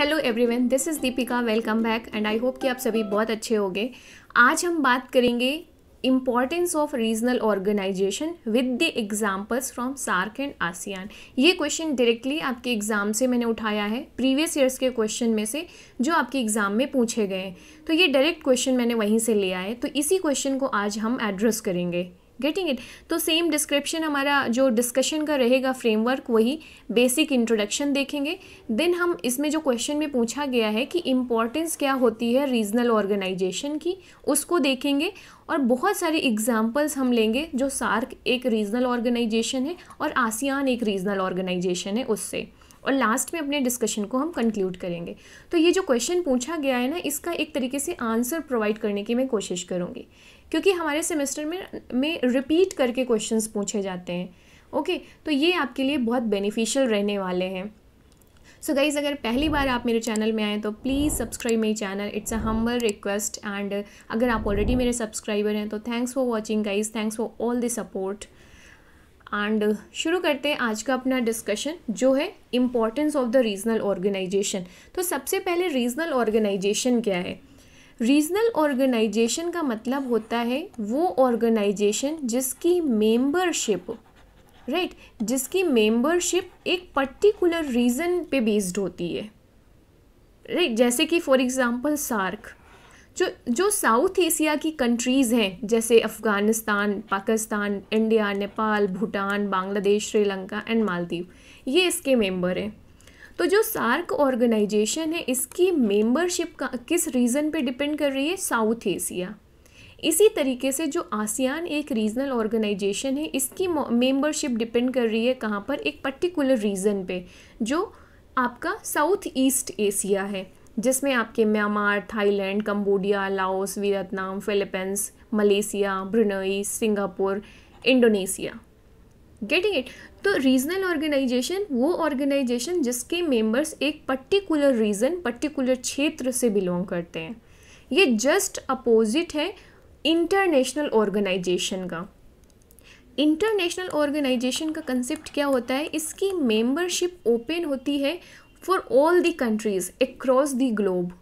Hello everyone this is Deepika welcome back and I hope कि आप सभी बहुत अच्छे होंगे आज हम बात करेंगे importance of regional organization with the examples from SAARC and ASEAN ये क्वेश्चन डायरेक्टली आपके एग्ज़ाम से मैंने उठाया है प्रीवियस ईयर्स के क्वेश्चन में से जो आपके एग्ज़ाम में पूछे गए हैं तो ये डायरेक्ट क्वेश्चन मैंने वहीं से लिया है तो इसी क्वेश्चन को आज हम एड्रेस करेंगे गेटिंग इट तो सेम डिस्क्रिप्शन हमारा जो डिस्कशन का रहेगा फ्रेमवर्क वही बेसिक इंट्रोडक्शन देखेंगे देन हम इसमें जो क्वेश्चन में पूछा गया है कि इम्पॉर्टेंस क्या होती है रीजनल ऑर्गेनाइजेशन की उसको देखेंगे और बहुत सारे एग्जाम्पल्स हम लेंगे जो सार्क एक रीजनल ऑर्गेनाइजेशन है और आसियान एक रीजनल ऑर्गेनाइजेशन है उससे और लास्ट में अपने डिस्कशन को हम कंक्लूड करेंगे तो ये जो क्वेश्चन पूछा गया है ना इसका एक तरीके से आंसर प्रोवाइड करने की मैं कोशिश करूँगी क्योंकि हमारे सेमेस्टर में में रिपीट करके क्वेश्चंस पूछे जाते हैं ओके okay, तो ये आपके लिए बहुत बेनिफिशियल रहने वाले हैं सो गाइज़ अगर पहली बार आप मेरे चैनल में आए तो प्लीज़ सब्सक्राइब मेरी channel it's a humble request and अगर आप ऑलरेडी मेरे सब्सक्राइबर हैं तो thanks for watching guys thanks for all the support and शुरू करते हैं आज का अपना डिस्कशन जो है importance of the regional organization तो सबसे पहले रीजनल ऑर्गेनाइजेशन क्या है रीजनल ऑर्गेनाइजेशन का मतलब होता है वो ऑर्गेनाइजेशन जिसकी मेंबरशिप राइट right? जिसकी मेंबरशिप एक पर्टिकुलर रीज़न पे बेस्ड होती है राइट right? जैसे कि फॉर एग्ज़ाम्पल सार्क जो जो साउथ एशिया की कंट्रीज़ हैं जैसे अफ़गानिस्तान पाकिस्तान इंडिया नेपाल भूटान बांग्लादेश श्रीलंका एंड मालदीव ये इसके मेंबर हैं तो जो सार्क ऑर्गेनाइजेशन है इसकी मेंबरशिप का किस रीज़न पे डिपेंड कर रही है साउथ एशिया इसी तरीके से जो आसियान एक रीजनल ऑर्गेनाइजेशन है इसकी मेंबरशिप डिपेंड कर रही है कहाँ पर एक पर्टिकुलर रीजन पे जो आपका साउथ ईस्ट एशिया है जिसमें आपके Myanmar Thailand Cambodia Laos Vietnam Philippines Malaysia Brunei Singapore Indonesia getting it तो रीजनल ऑर्गेनाइजेशन वो ऑर्गेनाइजेशन जिसके मेंबर्स एक पर्टिकुलर रीजन पर्टिकुलर क्षेत्र से बिलोंग करते हैं ये जस्ट अपोजिट है इंटरनेशनल ऑर्गेनाइजेशन का इंटरनेशनल ऑर्गेनाइजेशन का कंसेप्ट क्या होता है इसकी मेंबरशिप ओपन होती है for all the countries across the globe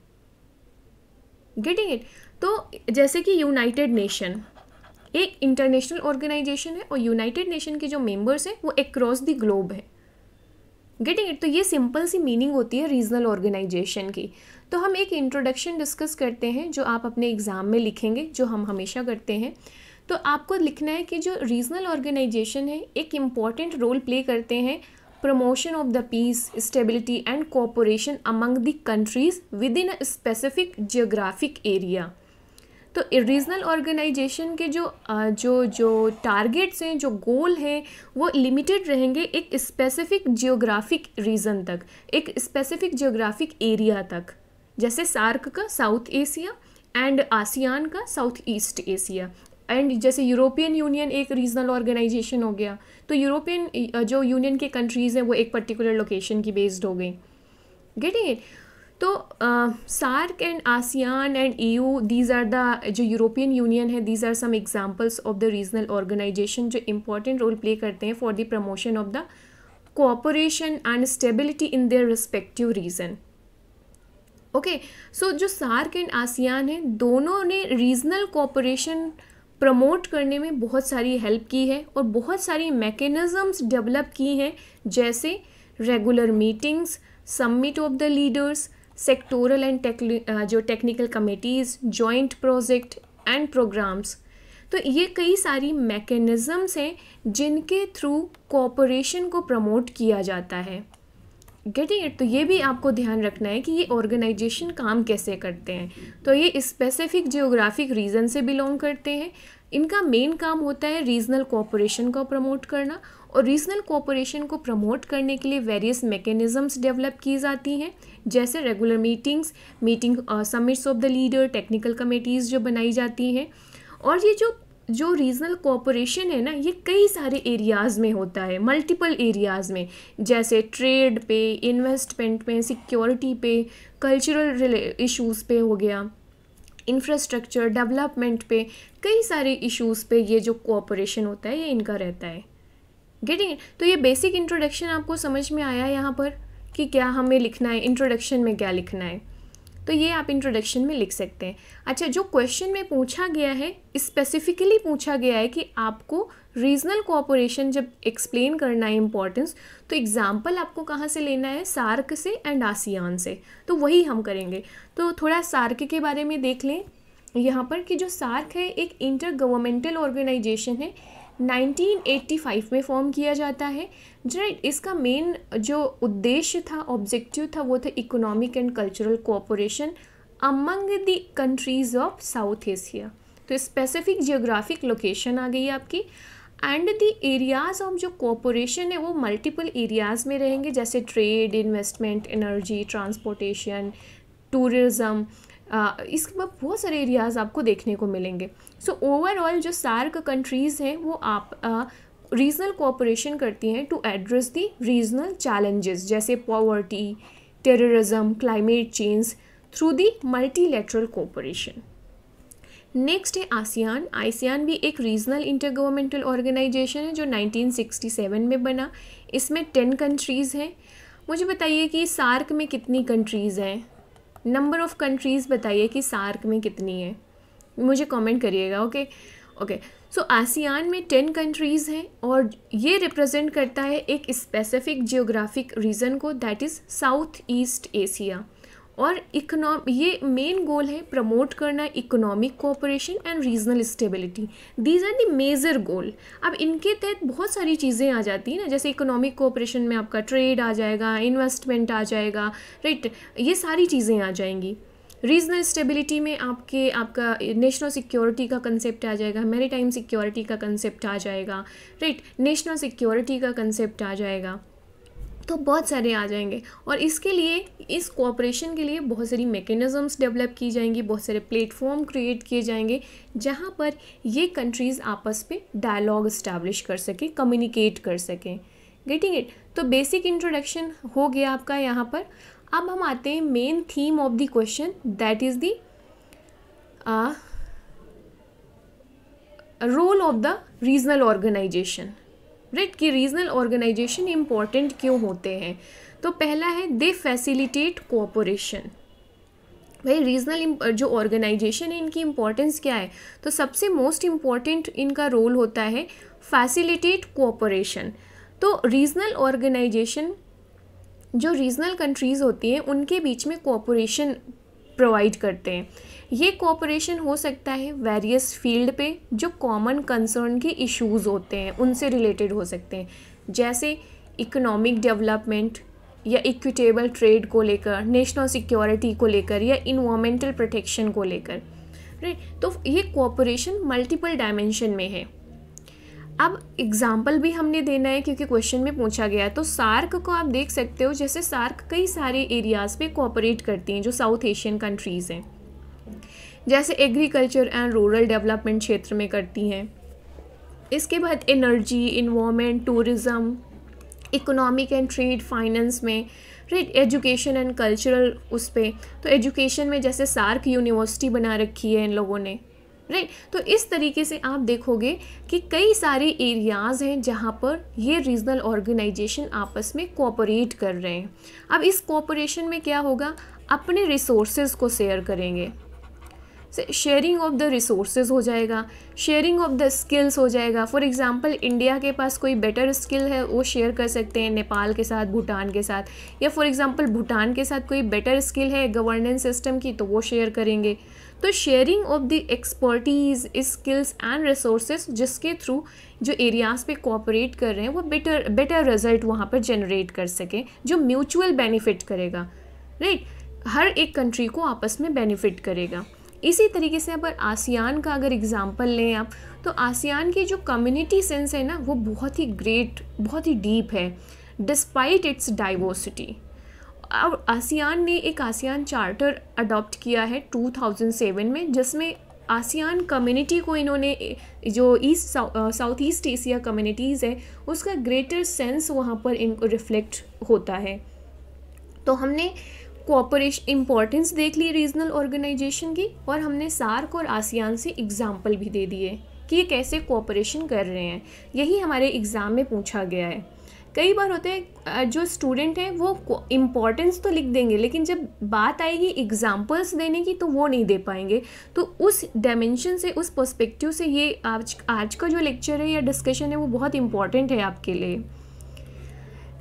getting it तो जैसे कि यूनाइटेड नेशन एक इंटरनेशनल ऑर्गेनाइजेशन है और यूनाइटेड नेशन के जो मेंबर्स हैं वो अक्रॉस द ग्लोब है गेटिंग इट तो ये सिंपल सी मीनिंग होती है रीजनल ऑर्गेनाइजेशन की तो हम एक इंट्रोडक्शन डिस्कस करते हैं जो आप अपने एग्ज़ाम में लिखेंगे जो हम हमेशा करते हैं तो आपको लिखना है कि जो रीजनल ऑर्गेनाइजेशन है एक इम्पॉर्टेंट रोल प्ले करते हैं promotion of the peace stability and cooperation among the countries within a specific geographic area तो रीजनल ऑर्गेनाइजेशन के जो जो जो टारगेट्स हैं जो गोल हैं वो लिमिटेड रहेंगे एक स्पेसिफिक जियोग्राफिक रीजन तक एक स्पेसिफिक जियोग्राफिक एरिया तक जैसे सार्क का साउथ एशिया एंड आसियान का साउथ ईस्ट एशिया एंड जैसे यूरोपियन यूनियन एक रीजनल ऑर्गेनाइजेशन हो गया तो यूरोपियन जो यूनियन के कंट्रीज़ हैं वो एक पर्टिकुलर लोकेशन की बेस्ड हो गई गेटिंग इट तो SAARC and ASEAN and EU these are the जो यूरोपियन यूनियन है these are some examples of the regional organization जो इम्पोर्टेंट रोल प्ले करते हैं for the promotion of the cooperation and stability in their respective region okay so जो SAARC and ASEAN है दोनों ने regional cooperation promote करने में बहुत सारी हेल्प की है और बहुत सारी मैकेनिज़म्स डेवलप की हैं जैसे regular meetings summit of the leaders sectoral and uh, जो technical committees joint project and programs तो ये कई सारी मैकेनिज़म्स हैं जिनके थ्रू कोऑपरेशन को प्रमोट किया जाता है गेटिंग इट तो ये भी आपको ध्यान रखना है कि ये ऑर्गेनाइजेशन काम कैसे करते हैं तो ये स्पेसिफिक जियोग्राफिक रीजन से बिलोंग करते हैं इनका मेन काम होता है रीजनल कोऑपरेशन को प्रमोट करना और रीजनल कोऑपरेशन को प्रमोट करने के लिए वेरियस मैकेनिज़म्स डेवलप की जाती हैं जैसे regular meetings meeting summits of the leader technical committees जो बनाई जाती हैं और ये जो जो रीजनल कोऑपरेशन है ना ये कई सारे एरियाज़ में होता है मल्टीपल एरियाज़ में जैसे ट्रेड पे इन्वेस्टमेंट पे सिक्योरिटी पे कल्चरल इश्यूज़ पे हो गया इंफ्रास्ट्रक्चर डेवलपमेंट पे कई सारे इश्यूज़ पे ये जो कोऑपरेशन होता है ये इनका रहता है गेटिंग इट तो ये बेसिक इंट्रोडक्शन आपको समझ में आया यहाँ पर कि क्या हमें लिखना है इंट्रोडक्शन में क्या लिखना है तो ये आप इंट्रोडक्शन में लिख सकते हैं अच्छा जो क्वेश्चन में पूछा गया है स्पेसिफिकली पूछा गया है कि आपको रीजनल कोऑपरेशन जब एक्सप्लेन करना है इम्पोर्टेंस तो एग्जाम्पल आपको कहाँ से लेना है सार्क से एंड आसियान से तो वही हम करेंगे तो थोड़ा सार्क के बारे में देख लें यहाँ पर कि जो सार्क है एक इंटर गवर्नमेंटल ऑर्गेनाइजेशन है 1985 में फॉर्म किया जाता है राइट इसका मेन जो उद्देश्य था ऑब्जेक्टिव था वो था economic and cultural cooperation among the countries of South Asia तो स्पेसिफिक जियोग्राफिक लोकेशन आ गई आपकी एंड दी एरियाज़ ऑफ जो कॉपोरेशन है वो मल्टीपल एरियाज़ में रहेंगे जैसे trade investment energy transportation tourism इसके बाद बहुत सारे एरियाज़ आपको देखने को मिलेंगे सो ओवरऑल जो सार्क कंट्रीज़ हैं वो आप रीजनल कोऑपरेशन करती हैं to address the regional challenges जैसे poverty terrorism climate change through the multilateral cooperation next है आसियान आसियान भी एक रीजनल इंटर गवर्नमेंटल ऑर्गेनाइजेशन है जो 1967 में बना इसमें टेन कंट्रीज़ हैं मुझे बताइए कि सार्क में कितनी कंट्रीज़ हैं नंबर ऑफ़ कंट्रीज़ बताइए कि सार्क में कितनी है मुझे कमेंट करिएगा ओके ओके सो आसियान में टेन कंट्रीज़ हैं और ये रिप्रेजेंट करता है एक स्पेसिफिक जियोग्राफिक रीजन को that is South east Asia और इकोनॉम ये मेन गोल है प्रमोट करना economic cooperation and regional stability these are the major goal अब इनके तहत बहुत सारी चीज़ें आ जाती हैं ना जैसे इकोनॉमिक कोऑपरेशन में आपका ट्रेड आ जाएगा इन्वेस्टमेंट आ जाएगा राइट ये सारी चीज़ें आ जाएंगी रीजनल स्टेबिलिटी में आपके आपका नेशनल सिक्योरिटी का कंसेप्ट आ जाएगा मेरी सिक्योरिटी का कंसेप्ट आ जाएगा राइट नेशनल सिक्योरिटी का कंसेप्ट आ जाएगा तो बहुत सारे आ जाएंगे और इसके लिए इस कोऑपरेशन के लिए बहुत सारी मेकेनिज़म्स डेवलप की जाएंगी बहुत सारे प्लेटफॉर्म क्रिएट किए जाएंगे जहाँ पर ये कंट्रीज़ आपस में डायलॉग इस्टेब्लिश कर सकें कम्युनिकेट कर सकें गेटिंग इट तो बेसिक इंट्रोडक्शन हो गया आपका यहाँ पर अब हम आते हैं main theme of the question that is the role of the regional organization right कि रीजनल ऑर्गेनाइजेशन इम्पॉर्टेंट क्यों होते हैं तो पहला है दे फैसिलिटेट कोऑपरेशन भाई रीजनल जो ऑर्गेनाइजेशन है इनकी इम्पोर्टेंस क्या है तो सबसे मोस्ट इम्पॉर्टेंट इनका रोल होता है फैसिलिटेट कोऑपरेशन तो रीजनल ऑर्गेनाइजेशन जो रीजनल कंट्रीज़ होती हैं उनके बीच में कोऑपरेशन प्रोवाइड करते हैं ये कोऑपरेशन हो सकता है वेरियस फील्ड पे जो कॉमन कंसर्न के इश्यूज़ होते हैं उनसे रिलेटेड हो सकते हैं जैसे इकोनॉमिक डेवलपमेंट या इक्विटेबल ट्रेड को लेकर नेशनल सिक्योरिटी को लेकर या इन्वामेंटल प्रोटेक्शन को लेकर राइट तो ये कोऑपरेशन मल्टीपल डायमेंशन में है अब एग्जाम्पल भी हमने देना है क्योंकि क्वेश्चन में पूछा गया है तो सार्क को आप देख सकते हो जैसे सार्क कई सारे एरियाज़ पे कोऑपरेट करती हैं जो साउथ एशियन कंट्रीज़ हैं जैसे एग्रीकल्चर एंड रूरल डेवलपमेंट क्षेत्र में करती हैं इसके बाद energy environment tourism economic and trade finance में राइट एजुकेशन एंड कल्चरल उस पर तो एजुकेशन में जैसे सार्क यूनिवर्सिटी बना रखी है इन लोगों ने राइट तो इस तरीके से आप देखोगे कि कई सारे एरियाज़ हैं जहाँ पर ये रीजनल ऑर्गेनाइजेशन आपस में कोऑपरेट कर रहे हैं अब इस कोऑपरेशन में क्या होगा अपने रिसोर्सेज को शेयर करेंगे शेयरिंग ऑफ द रिसोर्सेज हो जाएगा शेयरिंग ऑफ द स्किल्स हो जाएगा फॉर एग्जांपल इंडिया के पास कोई बेटर स्किल है वो शेयर कर सकते हैं नेपाल के साथ भूटान के साथ या फॉर एग्जांपल भूटान के साथ कोई बेटर स्किल है गवर्नेंस सिस्टम की तो वो शेयर करेंगे तो sharing of the expertise skills and resources जिसके थ्रू जो एरियाज़ पे कोऑपरेट कर रहे हैं वो बेटर बेटर रिजल्ट वहाँ पर जनरेट कर सकें जो म्यूचुअल बेनिफिट करेगा राइट right? हर एक कंट्री को आपस में बेनिफिट करेगा इसी तरीके से अगर आसियान का अगर एग्ज़ाम्पल लें आप तो आसियान की जो कम्युनिटी सेंस है ना वो बहुत ही ग्रेट बहुत ही डीप है डिस्पाइट इट्स डाइवर्सिटी और आसियान ने एक आसियान चार्टर अडॉप्ट किया है 2007 में जिसमें आसियान कम्युनिटी को इन्होंने जो east south east Asia communities है उसका ग्रेटर सेंस वहाँ पर इनको रिफ्लेक्ट होता है तो हमने कोऑपरेशन इम्पोर्टेंस देख ली रीजनल ऑर्गेनाइजेशन की और हमने सार्क और आसियान से एग्ज़ाम्पल भी दे दिए कि ये कैसे कोऑपरेशन कर रहे हैं यही हमारे एग्ज़ाम में पूछा गया है कई बार होते हैं जो स्टूडेंट हैं वो इम्पॉर्टेंस तो लिख देंगे लेकिन जब बात आएगी एग्ज़ाम्पल्स देने की तो वो नहीं दे पाएंगे तो उस डायमेंशन से उस पर्सपेक्टिव से ये आज आज का जो लेक्चर है या डिस्कशन है वो बहुत इम्पॉर्टेंट है आपके लिए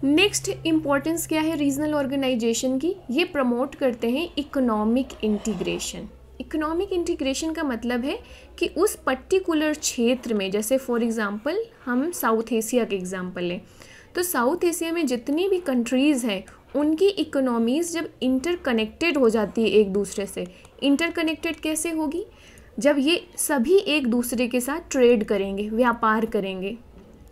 नेक्स्ट इम्पोर्टेंस क्या है रीजनल ऑर्गेनाइजेशन की ये प्रमोट करते हैं इकोनॉमिक इंटीग्रेशन इकोनॉमिक इंटीग्रेशन का मतलब है कि उस पर्टिकुलर क्षेत्र में जैसे फॉर एग्ज़ाम्पल हम साउथ एशिया के एग्ज़ाम्पल लें तो साउथ एशिया में जितनी भी कंट्रीज़ हैं उनकी इकोनॉमीज़ जब इंटरकनेक्टेड हो जाती है एक दूसरे से इंटरकनेक्टेड कैसे होगी जब ये सभी एक दूसरे के साथ ट्रेड करेंगे व्यापार करेंगे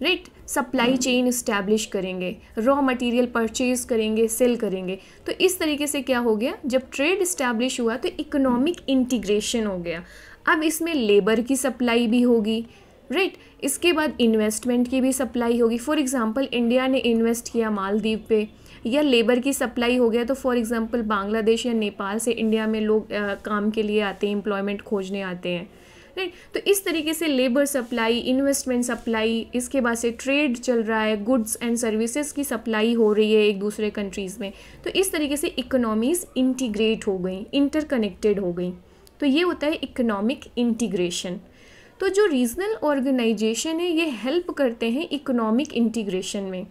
राइट सप्लाई चेन इस्टेब्लिश करेंगे रॉ मटेरियल परचेज करेंगे सेल करेंगे तो इस तरीके से क्या हो गया जब ट्रेड इस्टेब्लिश हुआ तो इकोनॉमिक इंटीग्रेशन हो गया अब इसमें लेबर की सप्लाई भी होगी राइट right? इसके बाद इन्वेस्टमेंट की भी सप्लाई होगी फॉर एग्ज़ाम्पल इंडिया ने इन्वेस्ट किया मालदीव पे या लेबर की सप्लाई हो गया तो फॉर एग्ज़ाम्पल बांग्लादेश या नेपाल से इंडिया में लोग आ, काम के लिए आते हैं एम्प्लॉयमेंट खोजने आते हैं राइट तो इस तरीके से लेबर सप्लाई इन्वेस्टमेंट सप्लाई इसके बाद से ट्रेड चल रहा है गुड्स एंड सर्विसेज की सप्लाई हो रही है एक दूसरे कंट्रीज़ में तो इस तरीके से इकोनॉमीज़ इंटीग्रेट हो गई इंटरकनेक्टेड हो गई तो ये होता है इकोनॉमिक इंटीग्रेशन तो जो रीजनल ऑर्गेनाइजेशन है ये हेल्प करते हैं इकोनॉमिक इंटीग्रेशन में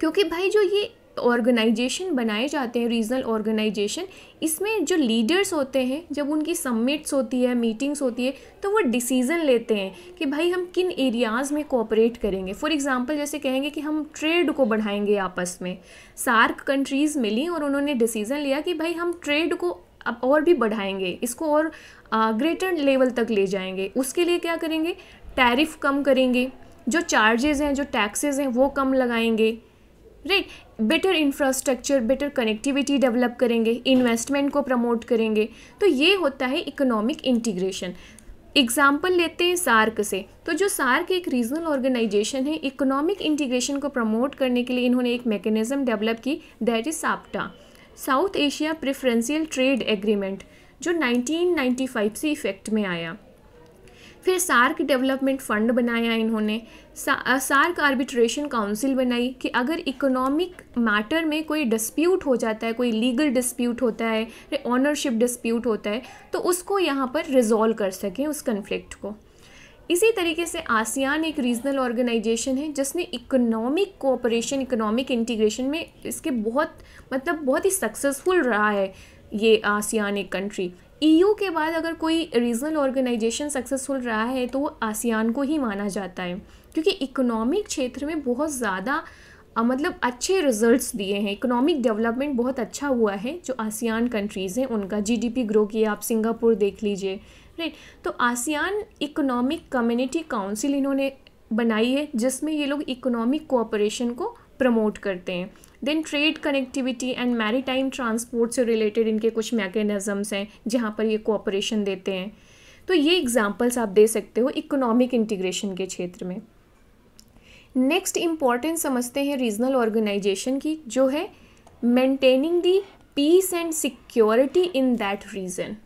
क्योंकि भाई जो ये ऑर्गेनाइजेशन बनाए जाते हैं रीजनल ऑर्गेनाइजेशन इसमें जो लीडर्स होते हैं जब उनकी सबमिट्स होती है मीटिंग्स होती है तो वो डिसीज़न लेते हैं कि भाई हम किन एरियाज़ में कोऑपरेट करेंगे फॉर एग्ज़ाम्पल जैसे कहेंगे कि हम ट्रेड को बढ़ाएंगे आपस में सार्क कंट्रीज़ मिली और उन्होंने डिसीज़न लिया कि भाई हम ट्रेड को अब और भी बढ़ाएंगे इसको और ग्रेटर लेवल तक ले जाएंगे उसके लिए क्या करेंगे टैरिफ कम करेंगे जो चार्जेज़ हैं जो टैक्सेज हैं वो कम लगाएंगे right right? Better infrastructure better connectivity develop करेंगे इन्वेस्टमेंट को प्रमोट करेंगे तो ये होता है इकोनॉमिक इंटीग्रेशन एग्जाम्पल लेते हैं सार्क से तो जो सार्क एक रीजनल ऑर्गेनाइजेशन है इकोनॉमिक इंटीग्रेशन को प्रमोट करने के लिए इन्होंने एक मैकेनिज़्म डेवलप की that is SAFTA south Asia preferential trade agreement जो 1995 से इफ़ेक्ट में आया फिर सार्क डेवलपमेंट फंड बनाया इन्होंने सा, सार्क आर्बिट्रेशन काउंसिल बनाई कि अगर इकोनॉमिक मैटर में कोई डिस्प्यूट हो जाता है कोई लीगल डिस्प्यूट होता है ऑनरशिप डिस्प्यूट होता है तो उसको यहाँ पर रिजॉल्व कर सकें उस कन्फ्लिक्ट को इसी तरीके से आसियान एक रीजनल ऑर्गेनाइजेशन है जिसने इकोनॉमिक कोऑपरेशन इकोनॉमिक इंटीग्रेशन में इसके बहुत मतलब बहुत ही सक्सेसफुल रहा है ये आसियान एक कंट्री ईयू e के बाद अगर कोई रीजनल ऑर्गेनाइजेशन सक्सेसफुल रहा है तो वो आसियान को ही माना जाता है क्योंकि इकोनॉमिक क्षेत्र में बहुत ज़्यादा मतलब अच्छे रिजल्ट्स दिए हैं इकोनॉमिक डेवलपमेंट बहुत अच्छा हुआ है जो आसियान कंट्रीज़ हैं उनका जीडीपी ग्रो किया आप सिंगापुर देख लीजिए राइट तो आसियान इकोनॉमिक कम्युनिटी काउंसिल इन्होंने बनाई है जिसमें ये लोग इकोनॉमिक कोऑपरेशन को प्रमोट करते हैं then trade connectivity and maritime transport से रिलेटेड इनके कुछ मैकेनिज़म्स हैं जहाँ पर ये कोऑपरेशन देते हैं तो ये एग्जाम्पल्स आप दे सकते हो इकोनॉमिक इंटीग्रेशन के क्षेत्र में नेक्स्ट इम्पॉर्टेंट समझते हैं रीजनल ऑर्गेनाइजेशन की जो है maintaining the peace and security in that region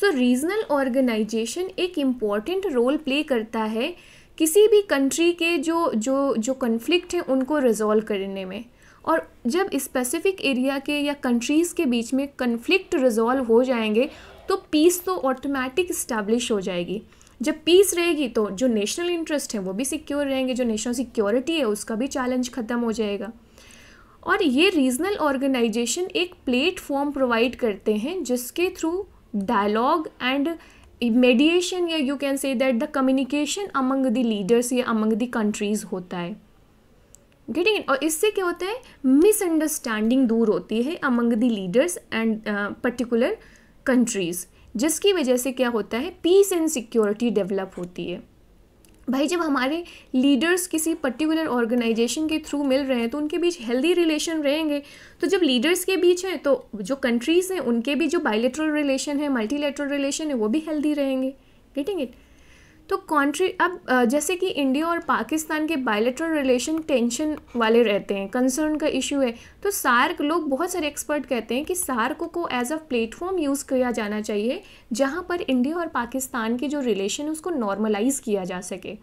so regional organisation एक इम्पॉर्टेंट रोल प्ले करता है किसी भी कंट्री के जो जो जो कन्फ्लिक्ट हैं उनको रिजॉल्व करने में और जब स्पेसिफिक एरिया के या कंट्रीज़ के बीच में कन्फ्लिक्ट रिजॉल्व हो जाएंगे तो पीस तो ऑटोमेटिक इस्टेब्लिश हो जाएगी जब पीस रहेगी तो जो नेशनल इंटरेस्ट है वो भी सिक्योर रहेंगे जो नेशनल सिक्योरिटी है उसका भी चैलेंज ख़त्म हो जाएगा और ये रीजनल ऑर्गेनाइजेशन एक प्लेटफॉर्म प्रोवाइड करते हैं जिसके थ्रू डायलॉग एंड मेडिएशन या you can say that the communication among the leaders या अमंग द कंट्रीज़ होता है गेटिंग इट और इससे क्या होता है मिसअंडरस्टैंडिंग दूर होती है among the leaders and particular countries जिसकी वजह से क्या होता है पीस एंड सिक्योरिटी डेवलप होती है भाई जब हमारे लीडर्स किसी पर्टिकुलर ऑर्गेनाइजेशन के थ्रू मिल रहे हैं तो उनके बीच हेल्दी रिलेशन रहेंगे तो जब लीडर्स के बीच हैं तो जो कंट्रीज़ हैं उनके भी जो बायलेटरल रिलेशन है मल्टीलेटरल रिलेशन है वो भी हेल्दी रहेंगे गेटिंग इट तो कंट्री अब जैसे कि इंडिया और पाकिस्तान के बायलेटरल रिलेशन टेंशन वाले रहते हैं कंसर्न का इशू है तो सार्क लोग बहुत सारे एक्सपर्ट कहते हैं कि सार्क को एज अ प्लेटफॉर्म यूज़ किया जाना चाहिए जहाँ पर इंडिया और पाकिस्तान के जो रिलेशन है उसको नॉर्मलाइज किया जा सके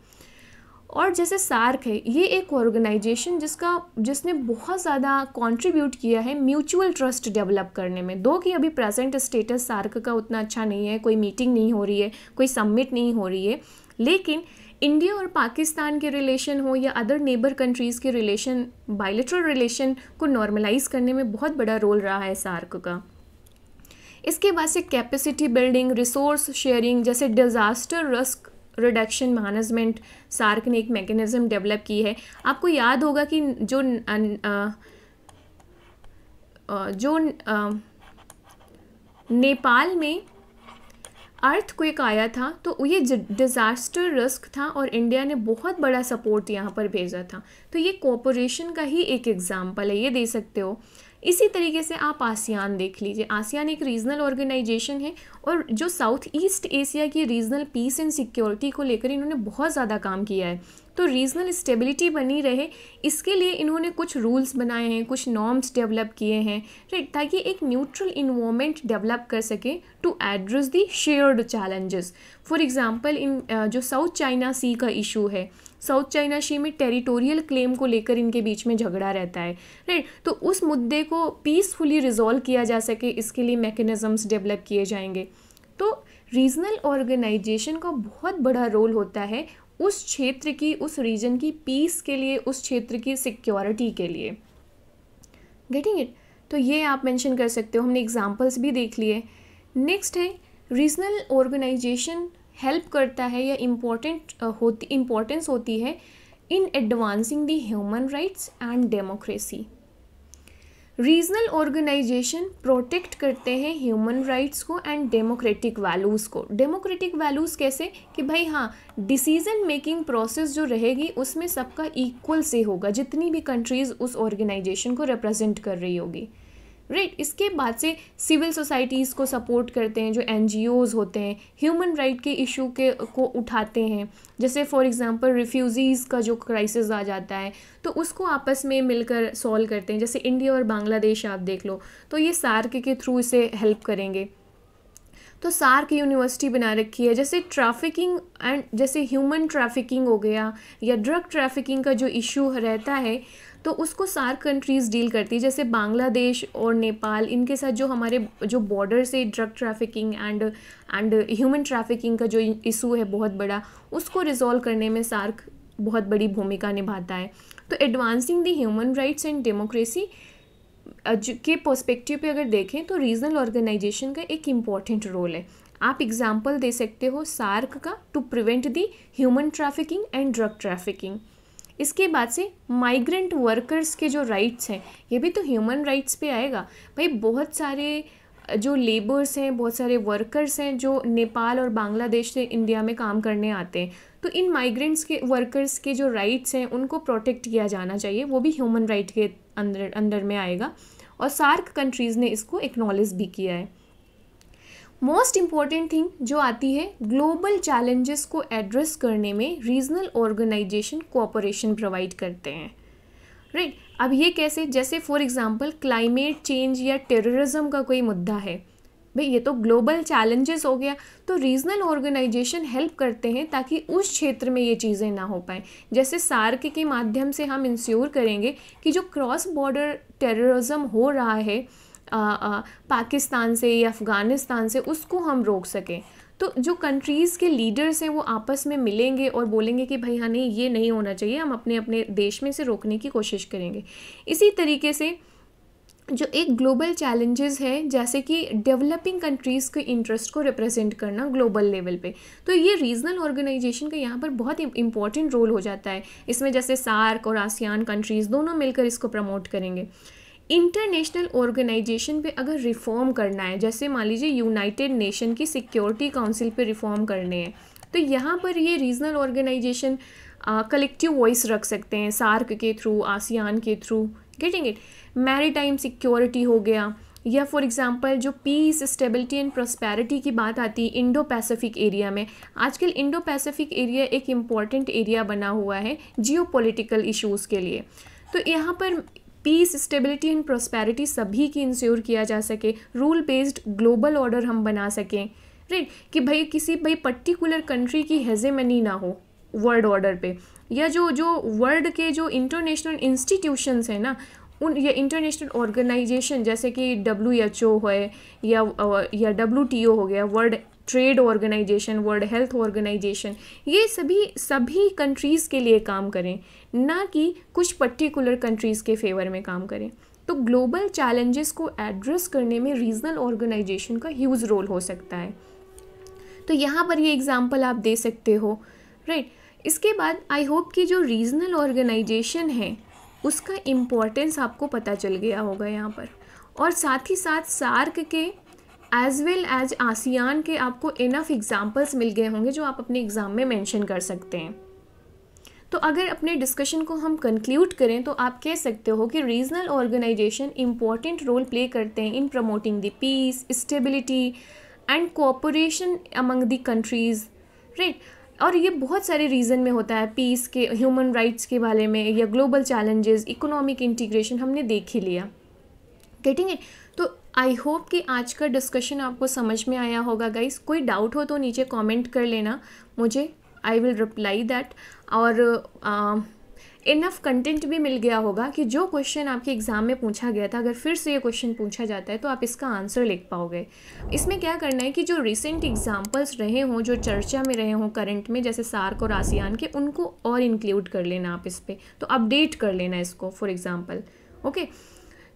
और जैसे सार्क है ये एक ऑर्गेनाइजेशन जिसका जिसने बहुत ज़्यादा कंट्रीब्यूट किया है म्यूचुअल ट्रस्ट डेवलप करने में दो कि अभी प्रेजेंट स्टेटस सार्क का उतना अच्छा नहीं है कोई मीटिंग नहीं हो रही है कोई सबमिट नहीं हो रही है लेकिन इंडिया और पाकिस्तान के रिलेशन हो या अदर नेबर कंट्रीज़ के रिलेशन बायोलेट्रल रिलेशन को नॉर्मलाइज करने में बहुत बड़ा रोल रहा है सार्क का इसके बाद से कैपेसिटी बिल्डिंग रिसोर्स शेयरिंग जैसे disaster risk reduction management SAARC ने एक मैकेनिज़्म डेवलप की है आपको याद होगा कि जो जो नेपाल में अर्थ क्विक आया था तो ये डिज़ास्टर रिस्क था और इंडिया ने बहुत बड़ा सपोर्ट यहाँ पर भेजा था तो ये कॉपोरेशन का ही एक एग्ज़ाम्पल है ये दे सकते हो इसी तरीके से आप आसियान देख लीजिए आसियान एक रीजनल ऑर्गेनाइजेशन है और जो साउथ ईस्ट एशिया की रीजनल पीस एंड सिक्योरिटी को लेकर इन्होंने बहुत ज़्यादा काम किया है तो रीजनल स्टेबिलिटी बनी रहे इसके लिए इन्होंने कुछ रूल्स बनाए हैं कुछ नॉर्म्स डेवलप किए हैं राइट ताकि एक न्यूट्रल इन्वॉमेंट डेवलप कर सके to address the shared challenges for example in जो साउथ चाइना सी का इशू है साउथ चाइना शी में टेरिटोरियल क्लेम को लेकर इनके बीच में झगड़ा रहता है राइट तो उस मुद्दे को पीसफुली रिजॉल्व किया जा सके इसके लिए मैकेनिज़म्स डेवलप किए जाएंगे तो रीजनल ऑर्गेनाइजेशन का बहुत बड़ा रोल होता है उस क्षेत्र की उस रीजन की पीस के लिए उस क्षेत्र की सिक्योरिटी के लिए गेटिंग इट तो ये आप मेंशन कर सकते हो हमने एग्जांपल्स भी देख लिए नेक्स्ट है रीजनल ऑर्गेनाइजेशन हेल्प करता है या इम्पोर्टेंट होती इम्पोर्टेंस होती है in advancing the human rights and democracy regional organisation protect करते हैं ह्यूमन राइट्स को एंड डेमोक्रेटिक वैल्यूज़ को डेमोक्रेटिक वैल्यूज़ कैसे कि भाई हाँ डिसीजन मेकिंग प्रोसेस जो रहेगी उसमें सबका इक्वल से होगा जितनी भी कंट्रीज़ उस ऑर्गेनाइजेशन को रिप्रेजेंट कर रही होगी राइट right? इसके बाद से सिविल सोसाइटीज़ को सपोर्ट करते हैं जो एन होते हैं ह्यूमन राइट के इशू के को उठाते हैं जैसे फॉर एग्ज़ाम्पल रिफ्यूज़ीज़ का जो क्राइसिस आ जाता है तो उसको आपस में मिलकर सॉल्व करते हैं जैसे इंडिया और बांग्लादेश आप देख लो तो ये सार्क के थ्रू इसे हेल्प करेंगे तो सार्क यूनिवर्सिटी बना रखी है जैसे ट्रैफिकिंग एंड जैसे ह्यूमन ट्रैफिकिंग हो गया या ड्रग ट्रैफिकिंग का जो इशू रहता है तो उसको सार्क कंट्रीज़ डील करती है जैसे बांग्लादेश और नेपाल इनके साथ जो हमारे जो बॉर्डर से drug trafficking and and human trafficking का जो इशू है बहुत बड़ा उसको रिजॉल्व करने में सार्क बहुत बड़ी भूमिका निभाता है तो advancing the human rights and democracy के पर्सपेक्टिव पे अगर देखें तो रीजनल ऑर्गेनाइजेशन का एक इम्पॉर्टेंट रोल है आप एग्जाम्पल दे सकते हो सार्क का to prevent the human trafficking and drug trafficking इसके बाद से माइग्रेंट वर्कर्स के जो राइट्स हैं ये भी तो ह्यूमन राइट्स पे आएगा भाई बहुत सारे जो लेबर्स हैं बहुत सारे वर्कर्स हैं जो नेपाल और बांग्लादेश से इंडिया में काम करने आते हैं तो इन माइग्रेंट्स के वर्कर्स के जो राइट्स हैं उनको प्रोटेक्ट किया जाना चाहिए वो भी ह्यूमन राइट के अंदर अंदर में आएगा और सार्क कंट्रीज़ ने इसको एक्नॉलेज भी किया है मोस्ट इम्पॉर्टेंट थिंग जो आती है ग्लोबल चैलेंजेस को एड्रेस करने में रीजनल ऑर्गेनाइजेशन कोऑपरेशन प्रोवाइड करते हैं राइट right? अब ये कैसे जैसे फॉर एग्जांपल क्लाइमेट चेंज या टेररिज्म का कोई मुद्दा है भाई ये तो ग्लोबल चैलेंजेस हो गया तो रीजनल ऑर्गेनाइजेशन हेल्प करते हैं ताकि उस क्षेत्र में ये चीज़ें ना हो पाएँ जैसे सार्क के माध्यम से हम इंश्योर करेंगे कि जो क्रॉस बॉर्डर टेररिज्म हो रहा है पाकिस्तान से या अफ़गानिस्तान से उसको हम रोक सकें तो जो कंट्रीज़ के लीडर्स हैं वो आपस में मिलेंगे और बोलेंगे कि भाई हाँ नहीं ये नहीं होना चाहिए हम अपने अपने देश में से रोकने की कोशिश करेंगे इसी तरीके से जो एक ग्लोबल चैलेंजेस है जैसे कि डेवलपिंग कंट्रीज़ के इंटरेस्ट को रिप्रेजेंट करना ग्लोबल लेवल पे तो ये रीजनल ऑर्गेनाइजेशन का यहाँ पर बहुत इंपॉर्टेंट रोल हो जाता है इसमें जैसे सार्क और आसियान कंट्रीज़ दोनों मिलकर इसको प्रमोट करेंगे इंटरनेशनल ऑर्गेनाइजेशन पे अगर रिफॉर्म करना है जैसे मान लीजिए यूनाइटेड नेशन की सिक्योरिटी काउंसिल पे रिफॉर्म करने हैं तो यहाँ पर ये रीजनल ऑर्गेनाइजेशन कलेक्टिव वॉइस रख सकते हैं सार्क के थ्रू आसियान के through getting it maritime security हो गया या फॉर एग्ज़ाम्पल जो पीस स्टेबिलिटी एंड प्रोस्पैरिटी की बात आती है इंडो पैसिफिक एरिया में आजकल इंडो पैसिफिक एरिया एक इम्पॉर्टेंट एरिया बना हुआ है जियो पोलिटिकल इशूज़ के लिए तो यहाँ पर पीस स्टेबिलिटी एंड प्रोस्पैरिटी सभी की इंश्योर किया जा सके रूल बेस्ड ग्लोबल ऑर्डर हम बना सकें राइट कि भाई किसी भाई पर्टिकुलर कंट्री की हेजेमनी ना हो वर्ल्ड ऑर्डर पे या जो जो वर्ल्ड के जो इंटरनेशनल इंस्टीट्यूशंस हैं ना उन या इंटरनेशनल ऑर्गेनाइजेशन जैसे कि डब्ल्यू एच ओ है या डब्ल्यू टी ओ हो गया world trade organisation world health organisation ये सभी सभी कंट्रीज़ के लिए काम करें ना कि कुछ पर्टिकुलर कंट्रीज़ के फेवर में काम करें तो ग्लोबल चैलेंजेस को एड्रेस करने में रीजनल ऑर्गेनाइजेशन का ह्यूज रोल हो सकता है तो यहाँ पर ये एग्ज़ाम्पल आप दे सकते हो राइट right? इसके बाद आई होप कि जो रीजनल ऑर्गेनाइजेशन है उसका इम्पोर्टेंस आपको पता चल गया होगा यहाँ पर और साथ ही साथ सार्क के एज़ वेल एज आसियान के आपको इनफ एग्ज़ाम्पल्स मिल गए होंगे जो आप अपने एग्ज़ाम में मेंशन कर सकते हैं तो अगर अपने डिस्कशन को हम कंक्लूड करें तो आप कह सकते हो कि regional organisation important role play करते हैं in promoting the peace stability and cooperation among the countries right और ये बहुत सारे रीज़न में होता है पीस के ह्यूमन राइट्स के बारे में या ग्लोबल चैलेंजेस इकोनॉमिक इंटीग्रेशन हमने देख ही लिया गेटिंग इट तो आई होप कि आज का डिस्कशन आपको समझ में आया होगा गाइस कोई डाउट हो तो नीचे कमेंट कर लेना मुझे आई विल रिप्लाई दैट और इनफ uh, कंटेंट भी मिल गया होगा कि जो क्वेश्चन आपके एग्ज़ाम में पूछा गया था अगर फिर से ये क्वेश्चन पूछा जाता है तो आप इसका आंसर लिख पाओगे इसमें क्या करना है कि जो रिसेंट एग्जाम्पल्स रहे हों जो चर्चा में रहे हों करंट में जैसे सार्क और आसियान के उनको और इंक्लूड कर लेना आप इस पर तो अपडेट कर लेना इसको for example okay okay?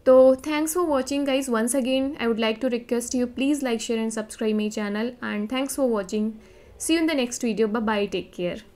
so thanks for watching guys once again i would like to request you please like share and subscribe my channel and thanks for watching see you in the next video bye bye take care